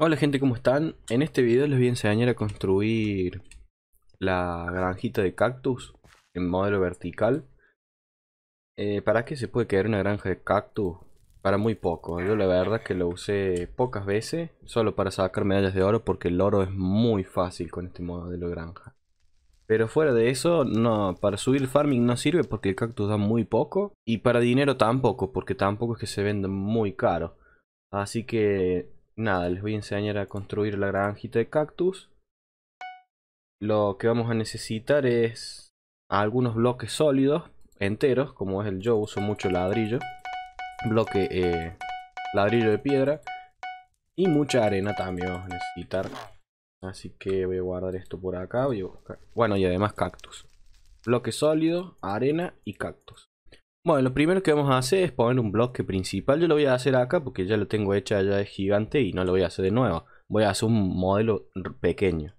Hola gente, ¿cómo están? En este video les voy a enseñar a construir la granjita de cactus en modelo vertical. Eh, ¿Para qué se puede crear una granja de cactus? Para muy poco. Yo la verdad que lo usé pocas veces, solo para sacar medallas de oro porque el oro es muy fácil con este modelo de granja. Pero fuera de eso, no, para subir el farming no sirve porque el cactus da muy poco. Y para dinero tampoco, porque tampoco es que se venda muy caro. Así que nada, les voy a enseñar a construir la granjita de cactus. Lo que vamos a necesitar es algunos bloques sólidos, enteros, como es el yo, uso mucho ladrillo. Bloque eh, ladrillo de piedra. Y mucha arena también vamos a necesitar. Así que voy a guardar esto por acá. Bueno, y además cactus. Bloque sólido, arena y cactus. Bueno, lo primero que vamos a hacer es poner un bloque principal. Yo lo voy a hacer acá porque ya lo tengo hecha, ya de gigante y no lo voy a hacer de nuevo. Voy a hacer un modelo pequeño.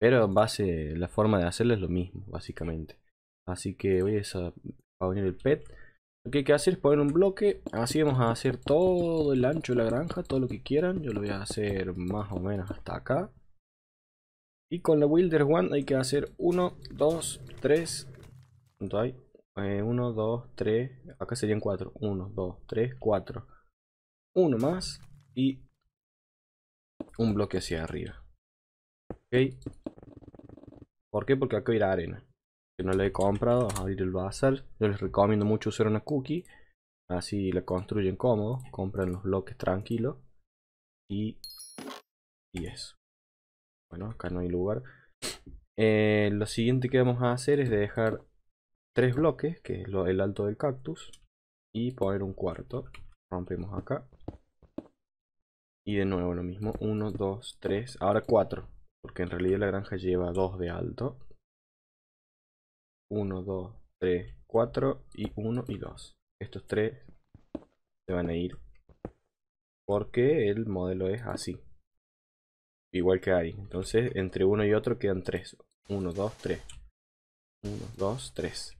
Pero base, la forma de hacerlo es lo mismo, básicamente. Así que voy a poner el pet. Lo que hay que hacer es poner un bloque. Así vamos a hacer todo el ancho de la granja, todo lo que quieran. Yo lo voy a hacer más o menos hasta acá. Y con la Wilder One hay que hacer 1, 2, 3. 1, 2, 3. Acá serían 4. 1, 2, 3, 4. 1 más. Y un bloque hacia arriba. Ok. ¿Por qué? Porque acá irá arena. Que no la he comprado. Vamos a abrir el bazar. Yo les recomiendo mucho usar una cookie. Así la construyen cómodo. Compran los bloques tranquilos. Y, y eso. Bueno, acá no hay lugar. Eh, lo siguiente que vamos a hacer es dejar tres bloques, que es lo, el alto del cactus, y poner un cuarto. Rompemos acá. Y de nuevo lo mismo, 1, 2, 3, ahora 4, porque en realidad la granja lleva 2 de alto. 1, 2, 3, 4 y 1 y 2. Estos 3 se van a ir porque el modelo es así. Igual que Ari. Entonces entre uno y otro quedan 3. 1, 2, 3. 1, 2, 3.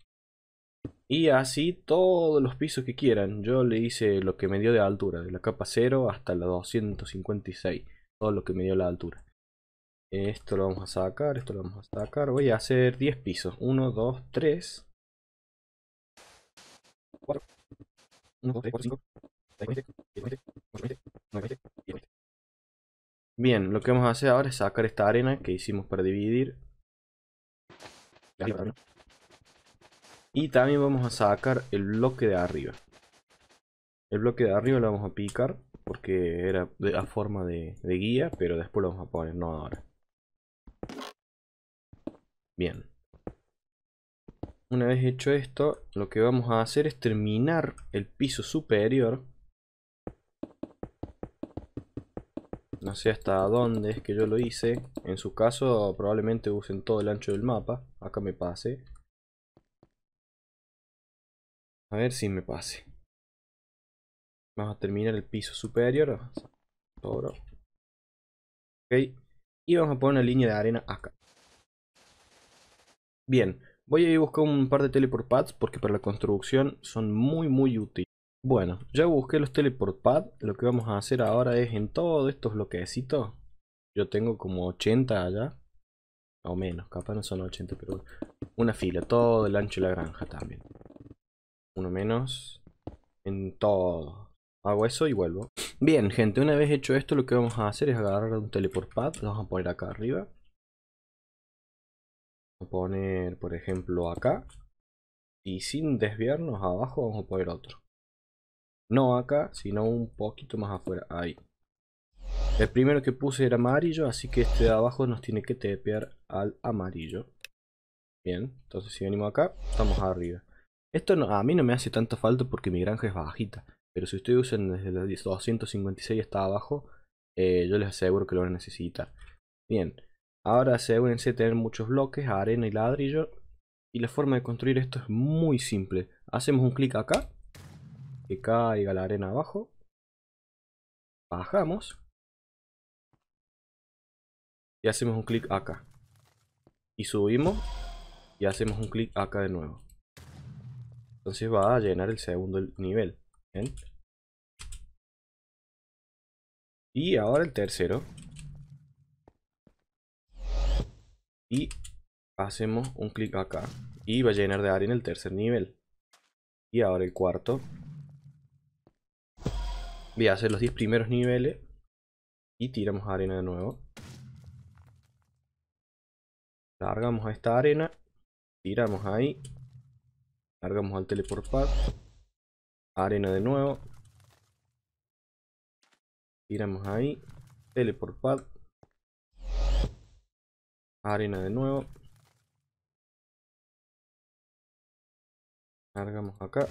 Y así todos los pisos que quieran. Yo le hice lo que me dio de altura, de la capa 0 hasta la 256. Todo lo que me dio la altura. Esto lo vamos a sacar, esto lo vamos a sacar. Voy a hacer 10 pisos. 1, 2, 3. 4. 5. Bien, lo que vamos a hacer ahora es sacar esta arena que hicimos para dividir. Y también vamos a sacar el bloque de arriba. El bloque de arriba lo vamos a picar porque era de, a forma de, de guía, pero después lo vamos a poner, no ahora. Bien. Una vez hecho esto, lo que vamos a hacer es terminar el piso superior. No sé hasta dónde es que yo lo hice. En su caso probablemente usen todo el ancho del mapa. Acá me pase. A ver si me pase. Vamos a terminar el piso superior. Ok. Y vamos a poner una línea de arena acá. Bien. Voy a ir a buscar un par de teleport pads porque para la construcción son muy muy útiles. Bueno, ya busqué los teleport pads. Lo que vamos a hacer ahora es en todos estos bloquecitos. Yo tengo como 80 allá. O menos, capaz no son 80, pero una fila. Todo el ancho de la granja también. Uno menos. En todo. Hago eso y vuelvo. Bien, gente, una vez hecho esto, lo que vamos a hacer es agarrar un teleport pad. Lo vamos a poner acá arriba. Vamos a poner, por ejemplo, acá. Y sin desviarnos abajo, vamos a poner otro. No acá, sino un poquito más afuera. Ahí. El primero que puse era amarillo, así que este de abajo nos tiene que tepear al amarillo. Bien, entonces si venimos acá, estamos arriba. Esto a mí no me hace tanta falta porque mi granja es bajita, pero si ustedes usan desde la 256 hasta abajo, eh, yo les aseguro que lo van a necesitar. Bien, ahora asegúrense de tener muchos bloques, arena y ladrillo. Y la forma de construir esto es muy simple. Hacemos un clic acá, que caiga la arena abajo. Bajamos. Y hacemos un clic acá. Y subimos. Y hacemos un clic acá de nuevo. Entonces va a llenar el segundo nivel. Y ahora el tercero. Y hacemos un clic acá. Y va a llenar de arena el tercer nivel. Y ahora el cuarto. Voy a hacer los 10 primeros niveles. Y tiramos arena de nuevo. Largamos esta arena. Tiramos ahí. Cargamos al teleport Arena de nuevo. Tiramos ahí. Teleport Arena de nuevo. Cargamos acá.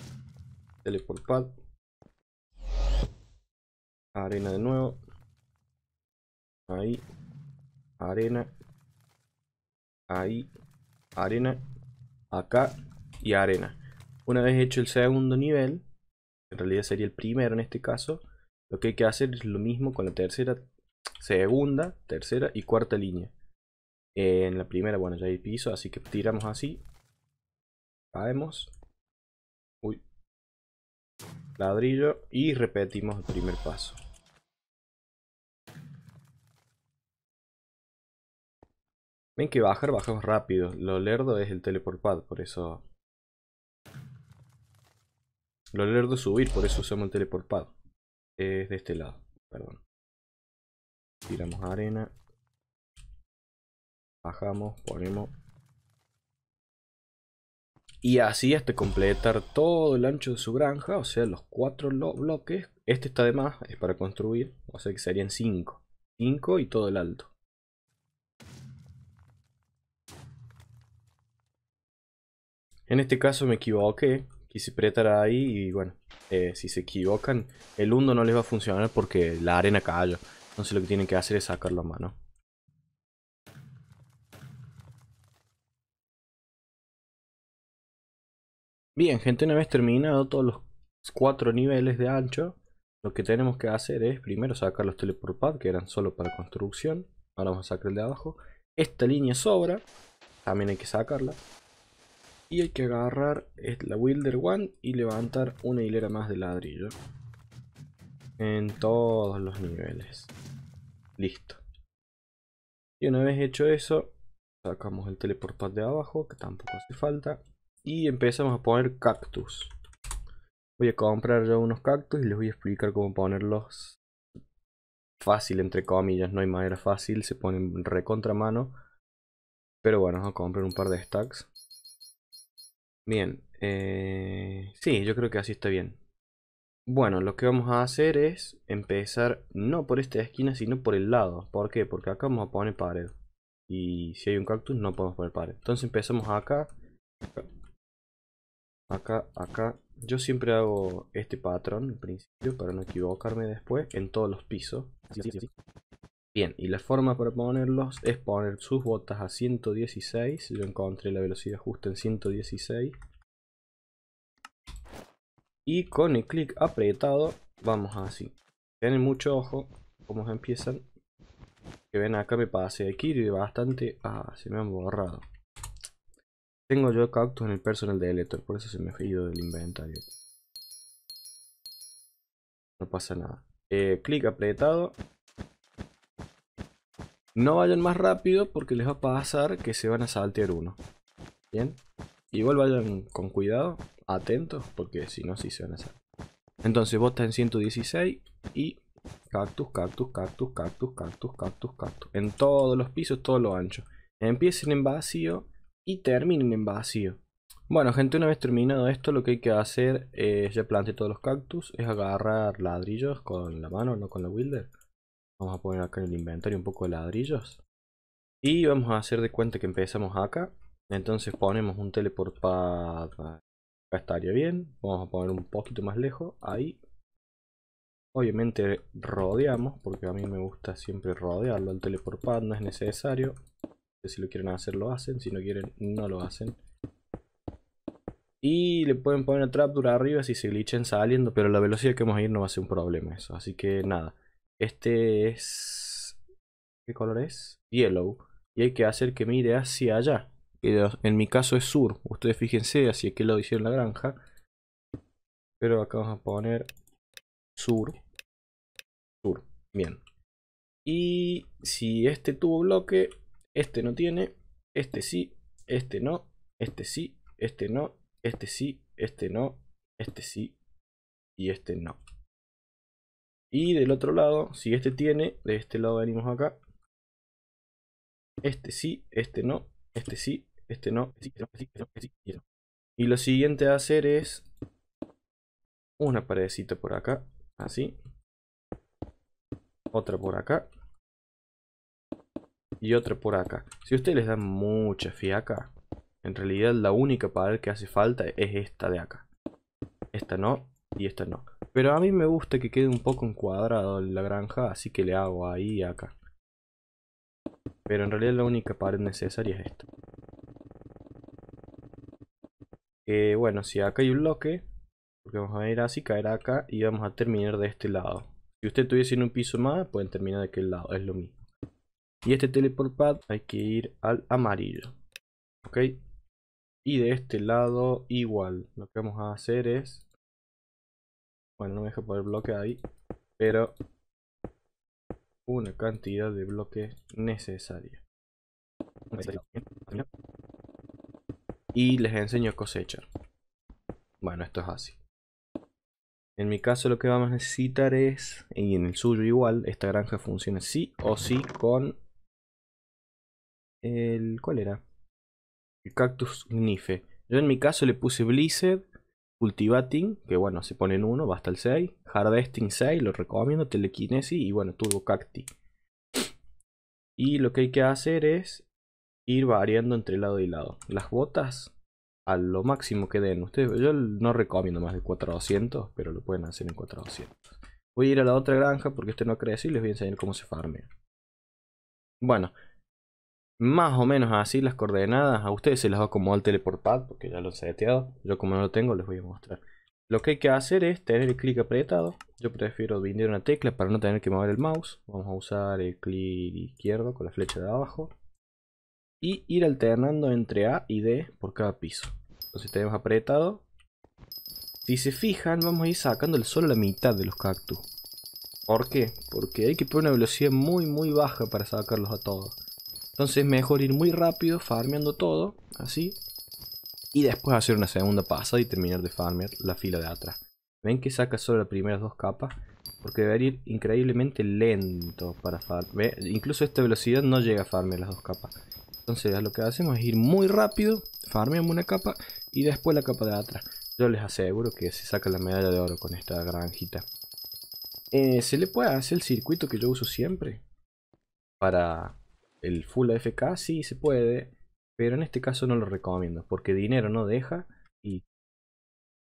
Teleport Arena de nuevo. Ahí. Arena. Ahí. Arena. Acá. Y arena. Una vez hecho el segundo nivel, en realidad sería el primero en este caso, lo que hay que hacer es lo mismo con la tercera, segunda, tercera y cuarta línea. Eh, en la primera, bueno, ya hay piso, así que tiramos así. Caemos. Uy. Ladrillo y repetimos el primer paso. Ven que bajar, bajamos rápido. Lo lerdo es el teleport por eso lo de subir, por eso usamos el teleportpad. Es de este lado, perdón. Tiramos arena. Bajamos, ponemos. Y así hasta completar todo el ancho de su granja, o sea, los cuatro bloques. Este está de más, es para construir, o sea que serían cinco. Cinco y todo el alto. En este caso me equivoqué, quise apretar ahí y bueno, eh, si se equivocan, el hundo no les va a funcionar porque la arena cayó, Entonces lo que tienen que hacer es sacarlo a mano. Bien, gente, una vez terminado todos los cuatro niveles de ancho, lo que tenemos que hacer es primero sacar los teleport que eran solo para construcción. Ahora vamos a sacar el de abajo. Esta línea sobra, también hay que sacarla. Y hay que agarrar la Wilder One y levantar una hilera más de ladrillo. En todos los niveles. Listo. Y una vez hecho eso, sacamos el pad de abajo, que tampoco hace falta. Y empezamos a poner cactus. Voy a comprar ya unos cactus y les voy a explicar cómo ponerlos fácil, entre comillas. No hay manera fácil, se ponen recontra mano. Pero bueno, vamos a comprar un par de stacks. Bien, eh, sí, yo creo que así está bien. Bueno, lo que vamos a hacer es empezar no por esta esquina, sino por el lado. ¿Por qué? Porque acá vamos a poner pared. Y si hay un cactus no podemos poner pared. Entonces empezamos acá. Acá, acá. Yo siempre hago este patrón al principio para no equivocarme después en todos los pisos. Bien, y la forma para ponerlos es poner sus botas a 116. Yo encontré la velocidad justa en 116. Y con el clic apretado vamos así. Tienen mucho ojo como empiezan. Que ven acá me pasé de Kirby bastante. Ah, se me han borrado. Tengo yo cactus en el personal de Elector, por eso se me ha ido del inventario. No pasa nada. Eh, clic apretado, no vayan más rápido porque les va a pasar que se van a saltear uno. Bien. Igual vayan con cuidado, atentos, porque si no, sí se van a saltear. Entonces estás en 116 y cactus, cactus, cactus, cactus, cactus, cactus, cactus. En todos los pisos, todo lo ancho. Empiecen en vacío y terminen en vacío. Bueno gente, una vez terminado esto lo que hay que hacer es, ya todos los cactus, es agarrar ladrillos con la mano, no con la builder. Vamos a poner acá en el inventario un poco de ladrillos. Y vamos a hacer de cuenta que empezamos acá. Entonces ponemos un teleport para... Acá estaría bien. Vamos a poner un poquito más lejos. Ahí. Obviamente rodeamos, porque a mí me gusta siempre rodearlo El teleport pad, no es necesario. Si lo quieren hacer lo hacen, si no quieren no lo hacen. Y le pueden poner trapdura arriba si se glitchen saliendo, pero la velocidad que vamos a ir no va a ser un problema eso. Así que nada. Este es... ¿Qué color es? Yellow. Y hay que hacer que mire hacia allá. En mi caso es sur. Ustedes fíjense así hacia que lo hicieron la granja. Pero acá vamos a poner sur. Sur. Bien. Y si este tuvo bloque, este no tiene, este sí, este no, este sí, este no, este sí, este no, este sí y este no. Y del otro lado, si este tiene, de este lado venimos acá. Este sí, este no, este sí, este no, este sí, este Y lo siguiente a hacer es una paredcita por acá, así. Otra por acá. Y otra por acá. Si ustedes les da mucha fiaca, en realidad la única pared que hace falta es esta de acá. Esta no, y esta no. Pero a mí me gusta que quede un poco encuadrado la granja, así que le hago ahí y acá. Pero en realidad la única pared necesaria es esta. Eh, bueno, si acá hay un bloque, porque vamos a ir así, caer acá y vamos a terminar de este lado. Si usted tuviese en un piso más, pueden terminar de aquel lado, es lo mismo. Y este teleport pad hay que ir al amarillo. ¿Ok? Y de este lado igual. Lo que vamos a hacer es bueno, no me deja poner bloque ahí, pero una cantidad de bloques necesaria. Ah, y les enseño a cosechar. Bueno, esto es así. En mi caso lo que vamos a necesitar es, y en el suyo igual, esta granja funciona sí o sí con el... ¿cuál era? El cactus gnife. Yo en mi caso le puse blizzard Cultivating, que bueno, se pone en uno, basta el 6. Harvesting 6, lo recomiendo. Telekinesis y bueno, Turbo Cacti. Y lo que hay que hacer es ir variando entre lado y lado. Las botas a lo máximo que den. Ustedes, yo no recomiendo más de 400, pero lo pueden hacer en 400. Voy a ir a la otra granja porque este no crece y les voy a enseñar cómo se farme. Bueno, más o menos así las coordenadas. A ustedes se las va a acomodar el teleportpad porque ya lo he seteado. Yo como no lo tengo les voy a mostrar. Lo que hay que hacer es tener el clic apretado. Yo prefiero vender una tecla para no tener que mover el mouse. Vamos a usar el clic izquierdo con la flecha de abajo. Y ir alternando entre A y D por cada piso. Entonces tenemos apretado. Si se fijan, vamos a ir sacando solo la mitad de los cactus. ¿Por qué? Porque hay que poner una velocidad muy muy baja para sacarlos a todos. Entonces es mejor ir muy rápido farmeando todo, así. Y después hacer una segunda pasada y terminar de farmear la fila de atrás. Ven que saca solo las primeras dos capas. Porque debería ir increíblemente lento para farmear. Incluso esta velocidad no llega a farmear las dos capas. Entonces lo que hacemos es ir muy rápido, farmeamos una capa y después la capa de atrás. Yo les aseguro que se saca la medalla de oro con esta granjita. Eh, se le puede hacer el circuito que yo uso siempre para el full AFK sí se puede, pero en este caso no lo recomiendo, porque dinero no deja y,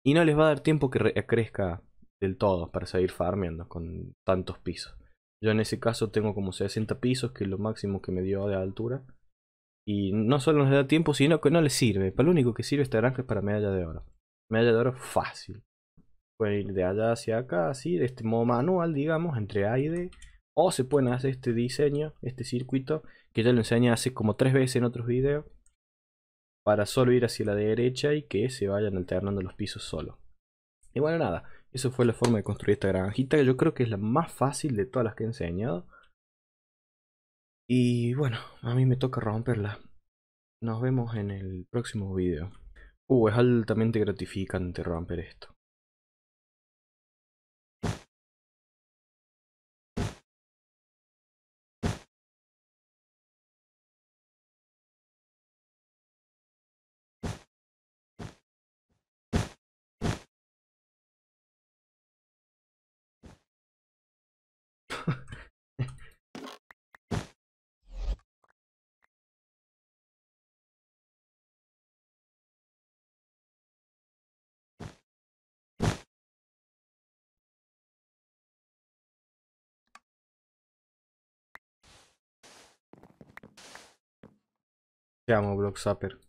y no les va a dar tiempo que crezca del todo para seguir farmeando con tantos pisos. Yo en ese caso tengo como 60 pisos, que es lo máximo que me dio de altura. Y no solo nos da tiempo, sino que no les sirve. Para lo único que sirve esta granja es para medalla de oro. Medalla de oro fácil. Pueden ir de allá hacia acá, así, de este modo manual, digamos, entre aire. O se pueden hacer este diseño, este circuito, que ya lo enseñé hace como tres veces en otros videos, para solo ir hacia la derecha y que se vayan alternando los pisos solo. Y bueno, nada, eso fue la forma de construir esta granjita, que yo creo que es la más fácil de todas las que he enseñado. Y bueno, a mí me toca romperla. Nos vemos en el próximo video. Uh, es altamente gratificante romper esto. siamo Block Sapper.